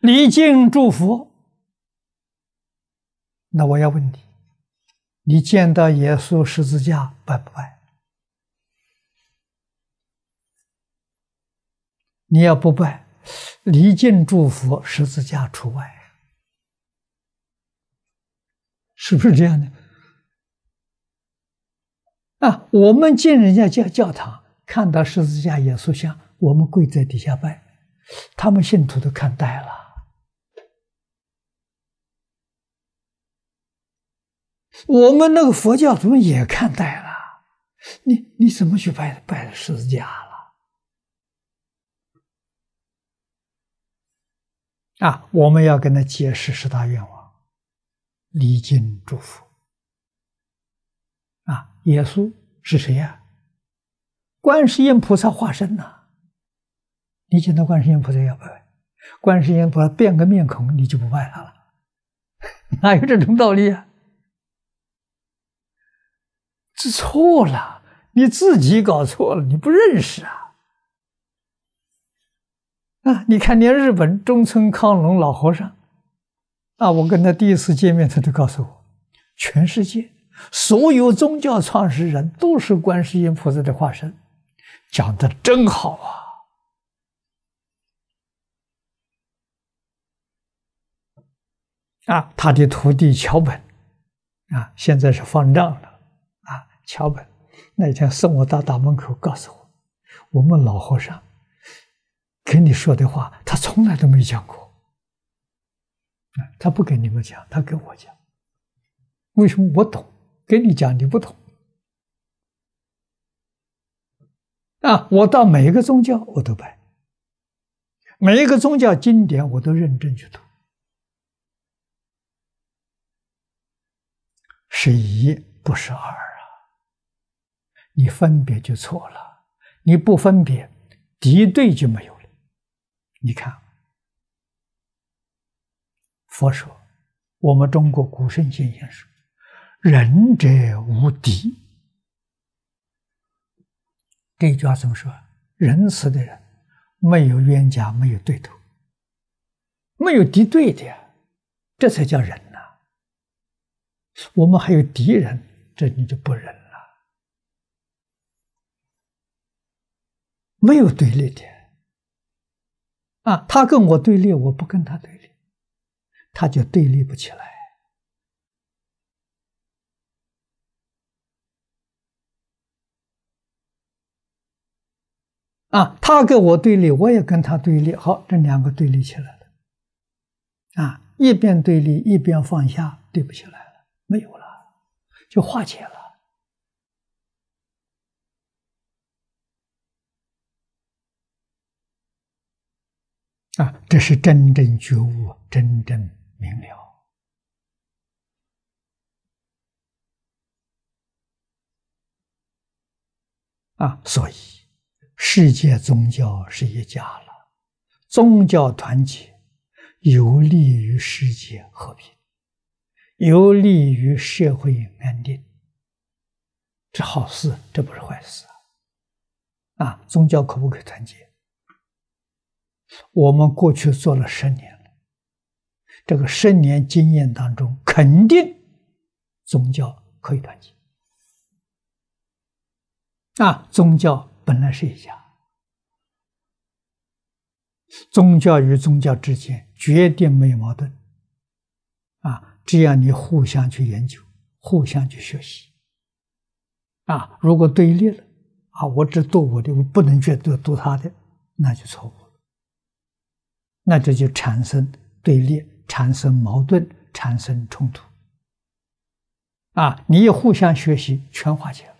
离境祝福。那我要问你，你见到耶稣十字架拜不拜？你要不拜，离境祝福十字架除外，是不是这样的？啊，我们进人家教教堂，看到十字架、耶稣像，我们跪在底下拜，他们信徒都看呆了。我们那个佛教徒也看待了？你你怎么去拜拜十字架了？啊，我们要跟他解释十大愿望，礼敬祝福。啊，耶稣是谁呀？观世音菩萨化身呐！你见到观世音菩萨要拜，观世音菩萨变个面孔，你就不拜他了？哪有这种道理啊？知错了，你自己搞错了，你不认识啊！啊，你看，连日本中村康隆老和尚，啊，我跟他第一次见面，他就告诉我，全世界所有宗教创始人都是观世音菩萨的化身，讲的真好啊！啊，他的徒弟桥本，啊，现在是方丈了。桥本那天送我到大门口，告诉我：“我们老和尚跟你说的话，他从来都没讲过。他不跟你们讲，他跟我讲。为什么我懂，跟你讲你不懂？啊，我到每一个宗教我都拜，每一个宗教经典我都认真去读，是一不是二。”你分别就错了，你不分别，敌对就没有了。你看，佛说，我们中国古圣先贤说，仁者无敌。这句话怎么说？仁慈的人，没有冤家，没有对头，没有敌对的，这才叫仁呐。我们还有敌人，这你就不仁。没有对立的啊，他跟我对立，我不跟他对立，他就对立不起来。啊，他跟我对立，我也跟他对立，好，这两个对立起来了。啊，一边对立一边放下，对不起来了，没有了，就化解了。啊，这是真正觉悟，真正明了。啊，所以世界宗教是一家了，宗教团结有利于世界和平，有利于社会安定。这好事，这不是坏事啊！啊，宗教可不可以团结？我们过去做了十年了，这个十年经验当中，肯定宗教可以团结啊，宗教本来是一家，宗教与宗教之间绝对没有矛盾啊，只要你互相去研究，互相去学习啊，如果对立了啊，我只读我的，我不能去读读他的，那就错误。那这就产生对立，产生矛盾，产生冲突，啊！你一互相学习，全化解了。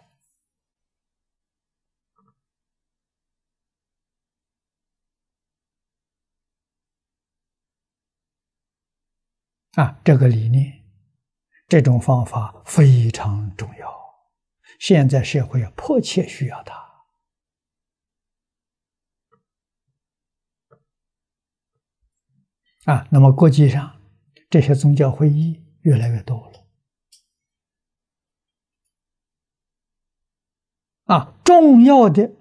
啊，这个理念，这种方法非常重要，现在社会迫切需要它。啊，那么国际上这些宗教会议越来越多了。啊，重要的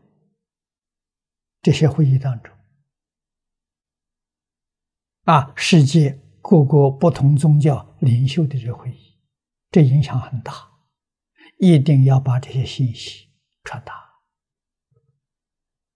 这些会议当中，啊，世界各国不同宗教领袖的这会议，这影响很大，一定要把这些信息传达。